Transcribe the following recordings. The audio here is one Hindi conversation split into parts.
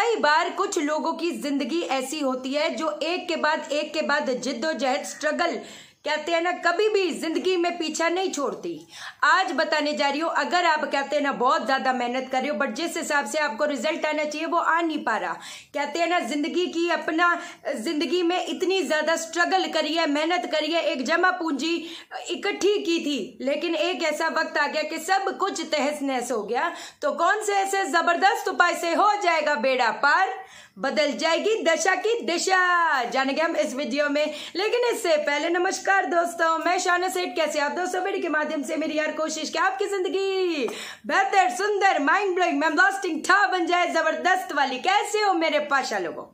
कई बार कुछ लोगों की जिंदगी ऐसी होती है जो एक के बाद एक के बाद जिद्दोजहद स्ट्रगल कहते हैं ना कभी भी जिंदगी में पीछा नहीं छोड़ती आज बताने जा रही हूँ अगर आप कहते हैं ना बहुत ज़्यादा मेहनत कर रहे हो बट जिस हिसाब से आपको रिजल्ट आना चाहिए वो आ नहीं पा रहा कहते हैं ना जिंदगी की अपना जिंदगी में इतनी ज़्यादा स्ट्रगल करी है मेहनत करी है एक जमा पूंजी इकट्ठी की थी लेकिन एक ऐसा वक्त आ गया कि सब कुछ तहस नहस हो गया तो कौन से ऐसे ज़बरदस्त उपाय से हो जाएगा बेड़ा पार बदल जाएगी दशा की दिशा जानेंगे हम इस वीडियो में लेकिन इससे पहले नमस्कार दोस्तों मैं शाना सेठ कैसे आप दोस्तों वीडियो के माध्यम से मेरी यार कोशिश की आपकी जिंदगी बेहतर सुंदर माइंड ब्लोइंग मैम लास्टिंग था बन जाए जबरदस्त वाली कैसे हो मेरे पाशा लोगों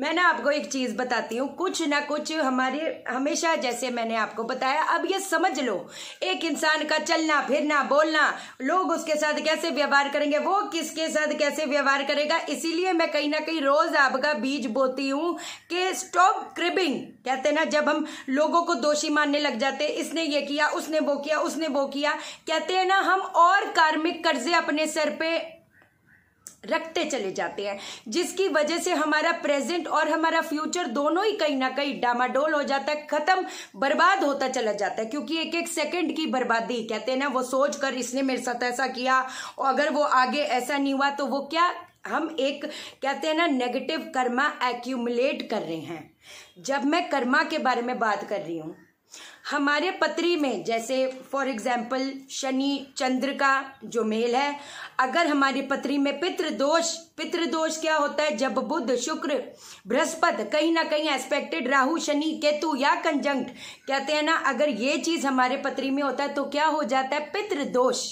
मैं ना आपको एक चीज़ बताती हूँ कुछ ना कुछ हमारे हमेशा जैसे मैंने आपको बताया अब ये समझ लो एक इंसान का चलना फिरना बोलना लोग उसके साथ कैसे व्यवहार करेंगे वो किसके साथ कैसे व्यवहार करेगा इसीलिए मैं कहीं ना कहीं रोज़ आपका बीज बोती हूँ कि स्टॉप क्रिबिंग कहते ना जब हम लोगों को दोषी मानने लग जाते इसने ये किया उसने वो किया उसने वो किया कहते हैं ना हम और कार्मिक कर्जे अपने सर पे रखते चले जाते हैं जिसकी वजह से हमारा प्रेजेंट और हमारा फ्यूचर दोनों ही कहीं ना कहीं डामाडोल हो जाता है खत्म बर्बाद होता चला जाता है क्योंकि एक एक सेकंड की बर्बादी कहते हैं ना वो सोच कर इसने मेरे साथ ऐसा किया और अगर वो आगे ऐसा नहीं हुआ तो वो क्या हम एक कहते हैं ना नेगेटिव कर्मा एक्यूमुलेट कर रहे हैं जब मैं कर्मा के बारे में बात कर रही हूँ हमारे पत्री में जैसे फॉर एग्जाम्पल शनि चंद्र का जो मेल है अगर हमारी पत्री में पितृ दोष पितृ दोष क्या होता है जब बुध शुक्र बृहस्पत कहीं ना कहीं एस्पेक्टेड राहु शनि केतु या कंजंक्ट कहते हैं ना अगर ये चीज हमारे पत्री में होता है तो क्या हो जाता है पितृ दोष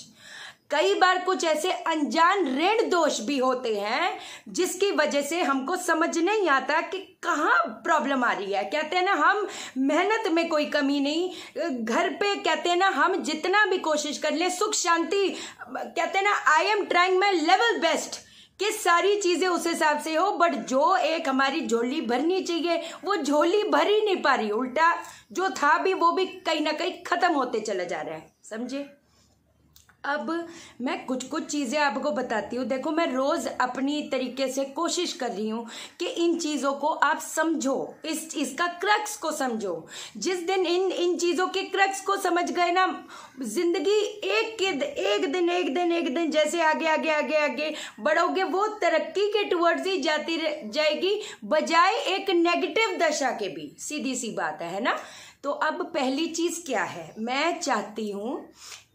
कई बार कुछ ऐसे अनजान ऋण दोष भी होते हैं जिसकी वजह से हमको समझ नहीं आता कि कहाँ प्रॉब्लम आ रही है कहते हैं ना हम मेहनत में कोई कमी नहीं घर पे कहते हैं ना हम जितना भी कोशिश कर लें सुख शांति कहते हैं ना I am trying my level best कि सारी चीज़ें उस हिसाब से हो बट जो एक हमारी झोली भरनी चाहिए वो झोली भर ही नहीं पा रही उल्टा जो था भी वो भी कहीं ना कहीं ख़त्म होते चला जा रहा है समझे अब मैं कुछ कुछ चीज़ें आपको बताती हूँ देखो मैं रोज़ अपनी तरीके से कोशिश कर रही हूँ कि इन चीज़ों को आप समझो इस इसका क्रक्स को समझो जिस दिन इन इन चीज़ों के क्रक्स को समझ गए ना जिंदगी एक के एक दिन एक दिन एक दिन जैसे आगे आगे आगे आगे बढ़ोगे वो तरक्की के टूवर्ड्स ही जाती जाएगी बजाय एक नेगेटिव दशा के भी सीधी सी बात है ना तो अब पहली चीज़ क्या है मैं चाहती हूँ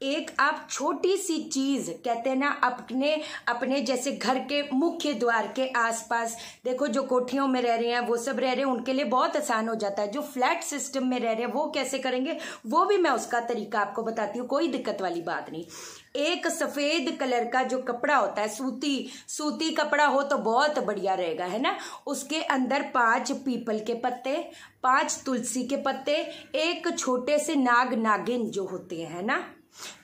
एक आप छोटी सी चीज़ कहते हैं ना अपने अपने जैसे घर के मुख्य द्वार के आसपास देखो जो कोठियों में रह रहे हैं वो सब रह रहे हैं उनके लिए बहुत आसान हो जाता है जो फ्लैट सिस्टम में रह रहे हैं वो कैसे करेंगे वो भी मैं उसका तरीका आपको बताती हूँ कोई दिक्कत वाली बात नहीं एक सफेद कलर का जो कपड़ा होता है सूती सूती कपड़ा हो तो बहुत बढ़िया रहेगा है ना उसके अंदर पांच पीपल के पत्ते पांच तुलसी के पत्ते एक छोटे से नाग नागिन जो होते हैं ना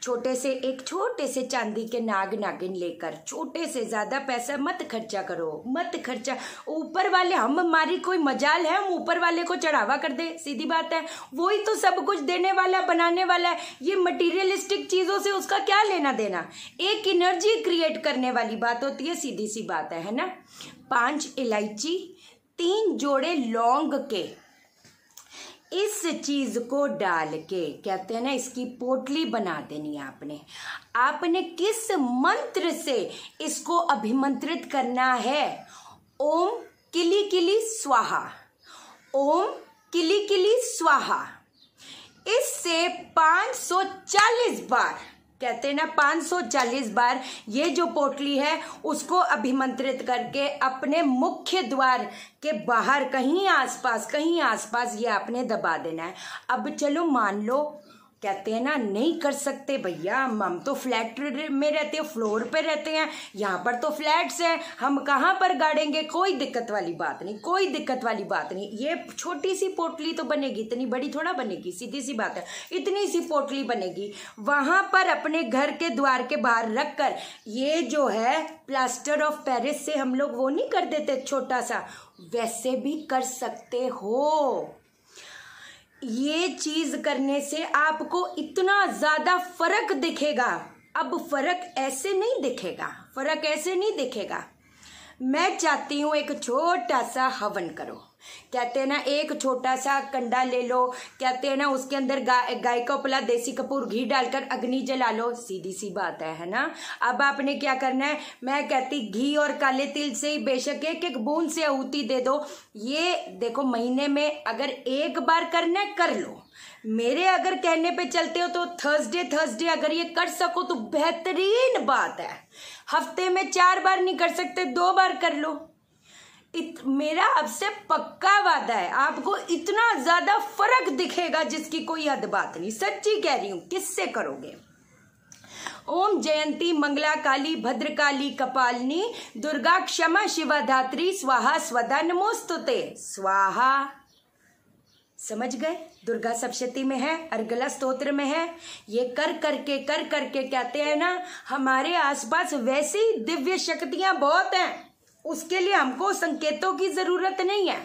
छोटे से एक छोटे से चांदी के नाग नागिन लेकर छोटे से ज़्यादा पैसा मत खर्चा करो मत खर्चा ऊपर वाले हम हमारी कोई मजाल है हम ऊपर वाले को चढ़ावा कर दे सीधी बात है वही तो सब कुछ देने वाला बनाने वाला है ये मटीरियलिस्टिक चीज़ों से उसका क्या लेना देना एक एनर्जी क्रिएट करने वाली बात होती है सीधी सी बात है, है ना पांच इलायची तीन जोड़े लौंग के इस चीज को डाल के कहते हैं ना इसकी पोटली बना देनी आपने आपने किस मंत्र से इसको अभिमंत्रित करना है ओम किली किली स्वाहा ओम किली किली स्वाहा इससे 540 बार कहते हैं ना 540 बार ये जो पोटली है उसको अभिमंत्रित करके अपने मुख्य द्वार के बाहर कहीं आसपास कहीं आसपास ये आपने दबा देना है अब चलो मान लो कहते हैं ना नहीं कर सकते भैया हम तो फ्लैट में रहते हैं फ्लोर पे रहते हैं यहाँ पर तो फ्लैट्स हैं हम कहाँ पर गाड़ेंगे कोई दिक्कत वाली बात नहीं कोई दिक्कत वाली बात नहीं ये छोटी सी पोटली तो बनेगी इतनी बड़ी थोड़ा बनेगी सीधी सी बात है इतनी सी पोटली बनेगी वहाँ पर अपने घर के द्वार के बाहर रख कर ये जो है प्लास्टर ऑफ पेरिस से हम लोग वो नहीं कर देते छोटा सा वैसे भी कर सकते हो ये चीज करने से आपको इतना ज्यादा फर्क दिखेगा अब फर्क ऐसे नहीं दिखेगा फर्क ऐसे नहीं दिखेगा मैं चाहती हूँ एक छोटा सा हवन करो कहते हैं ना एक छोटा सा कंडा ले लो कहते हैं ना उसके अंदर गा, गाय का उपला देसी कपूर घी डालकर अग्नि जला लो सीधी सी बात है है ना अब आपने क्या करना है मैं कहती घी और काले तिल से ही बेशक एक एक बूंद से आहूति दे दो ये देखो महीने में अगर एक बार करना है कर लो मेरे अगर कहने पे चलते हो तो थर्सडे थर्सडे अगर ये कर सको तो बेहतरीन बात है हफ्ते में चार बार नहीं कर सकते दो बार कर लो इत, मेरा आपसे पक्का वादा है आपको इतना ज़्यादा फर्क दिखेगा जिसकी कोई हद बात नहीं सच्ची कह रही हूँ किससे करोगे ओम जयंती मंगला काली भद्रकाली कपालनी दुर्गा क्षमा धात्री स्वाहा स्वदा नमोस्तुते स्वाहा समझ गए दुर्गा सप्शती में है अर्गला स्तोत्र में है ये कर करके कर करके कहते हैं ना हमारे आसपास वैसी दिव्य शक्तियां बहुत हैं उसके लिए हमको संकेतों की जरूरत नहीं है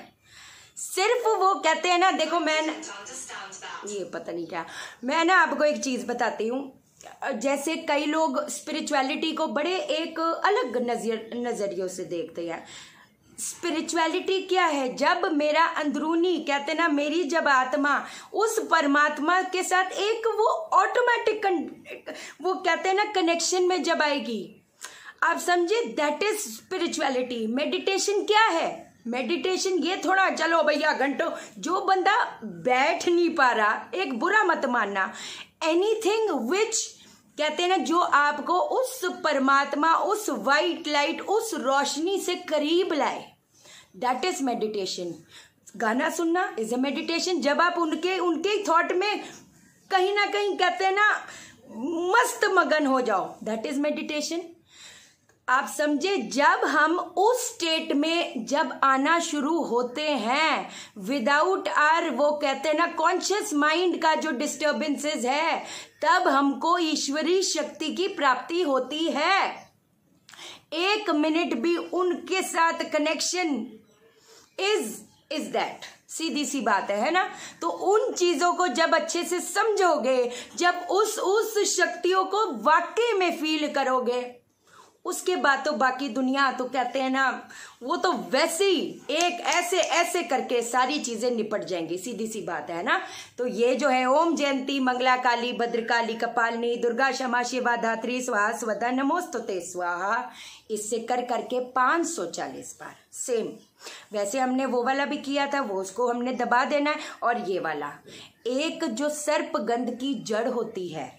सिर्फ वो कहते हैं ना देखो मैं ये पता नहीं क्या मैं ना आपको एक चीज बताती हूँ जैसे कई लोग स्पिरिचुअलिटी को बड़े एक अलग नजर नजरियों से देखते हैं स्पिरिचुअलिटी क्या है जब मेरा अंदरूनी कहते ना मेरी जब आत्मा उस परमात्मा के साथ एक वो ऑटोमेटिक वो कहते ना कनेक्शन में जब आएगी आप समझे दैट इज स्पिरिचुअलिटी मेडिटेशन क्या है मेडिटेशन ये थोड़ा चलो भैया घंटों जो बंदा बैठ नहीं पा रहा एक बुरा मत मानना एनीथिंग विच कहते हैं ना जो आपको उस परमात्मा उस वाइट लाइट उस रोशनी से करीब लाए दैट इज मेडिटेशन गाना सुनना इज अ मेडिटेशन जब आप उनके उनके थॉट में कहीं ना कहीं कहते हैं ना मस्त मगन हो जाओ दैट इज मेडिटेशन आप समझे जब हम उस स्टेट में जब आना शुरू होते हैं विदाउट आर वो कहते हैं ना कॉन्शियस माइंड का जो डिस्टर्बेंसेस है तब हमको ईश्वरी शक्ति की प्राप्ति होती है एक मिनट भी उनके साथ कनेक्शन इज इज दैट सीधी सी बात है है ना तो उन चीजों को जब अच्छे से समझोगे जब उस उस शक्तियों को वाकई में फील करोगे उसके बाद तो बाकी दुनिया तो कहते हैं ना वो तो वैसे ही एक ऐसे ऐसे करके सारी चीजें निपट जाएंगी सीधी सी बात है ना तो ये जो है ओम जयंती मंगला काली भद्रकाली कपालनी दुर्गा क्षमा शिवा धात्री स्वाहा स्वधा नमोस्तुते स्वाहा इससे कर करके पाँच सौ चालीस बार सेम वैसे हमने वो वाला भी किया था वो उसको हमने दबा देना है और ये वाला एक जो सर्प गंध की जड़ होती है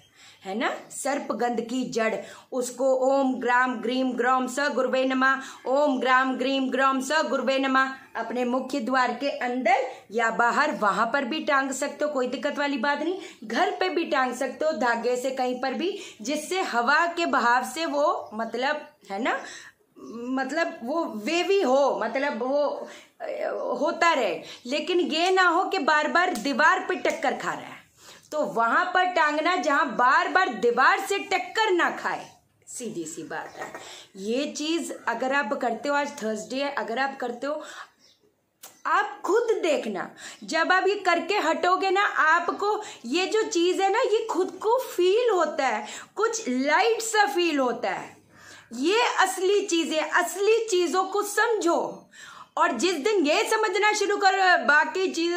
है ना सर्पगंध की जड़ उसको ओम ग्राम ग्रीम ग्रोम स गुरबे नमा ओम ग्राम ग्रीम ग्रोम स गुरबे नमा अपने मुख्य द्वार के अंदर या बाहर वहां पर भी टांग सकते हो कोई दिक्कत वाली बात नहीं घर पे भी टांग सकते हो धागे से कहीं पर भी जिससे हवा के बहाव से वो मतलब है ना मतलब वो वेवी हो मतलब वो होता रहे लेकिन ये ना हो कि बार बार दीवार पे टक्कर खा रहा है तो वहां पर टांगना जहां बार बार दीवार से टक्कर ना खाए सीधी सी बात है ये चीज अगर आप करते हो आज थर्सडे है अगर आप करते हो आप खुद देखना जब आप ये करके हटोगे ना आपको ये जो चीज़ है ना ये खुद को फील होता है कुछ लाइट सा फील होता है ये असली चीज़ें असली चीज़ों को समझो और जिस दिन ये समझना शुरू कर बाकी चीज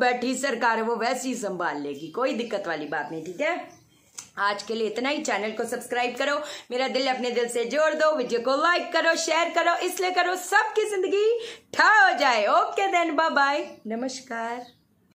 बैठी सरकार वो वो वैसी संभाल लेगी कोई दिक्कत वाली बात नहीं ठीक है आज के लिए इतना ही चैनल को सब्सक्राइब करो मेरा दिल अपने दिल से जोड़ दो वीडियो को लाइक करो शेयर करो इसलिए करो सबकी जिंदगी ठा हो जाए ओके देन बाय बाय नमस्कार